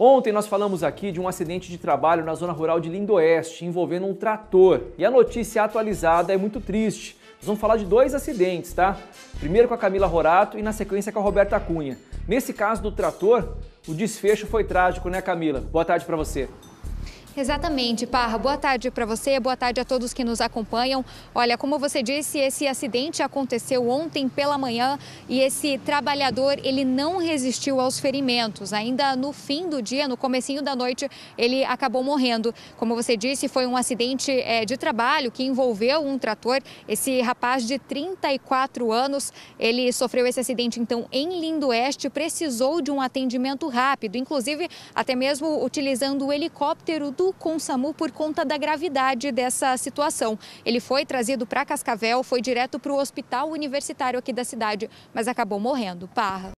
Ontem nós falamos aqui de um acidente de trabalho na zona rural de Lindoeste envolvendo um trator e a notícia atualizada é muito triste. Nós vamos falar de dois acidentes, tá? Primeiro com a Camila Rorato e na sequência com a Roberta Cunha. Nesse caso do trator, o desfecho foi trágico, né, Camila? Boa tarde para você. Exatamente, Parra. Boa tarde para você, boa tarde a todos que nos acompanham. Olha, como você disse, esse acidente aconteceu ontem pela manhã e esse trabalhador, ele não resistiu aos ferimentos. Ainda no fim do dia, no comecinho da noite, ele acabou morrendo. Como você disse, foi um acidente é, de trabalho que envolveu um trator. Esse rapaz de 34 anos, ele sofreu esse acidente, então, em Lindoeste, precisou de um atendimento rápido, inclusive até mesmo utilizando o helicóptero do com o SAMU por conta da gravidade dessa situação. Ele foi trazido para Cascavel, foi direto para o hospital universitário aqui da cidade, mas acabou morrendo. Parra.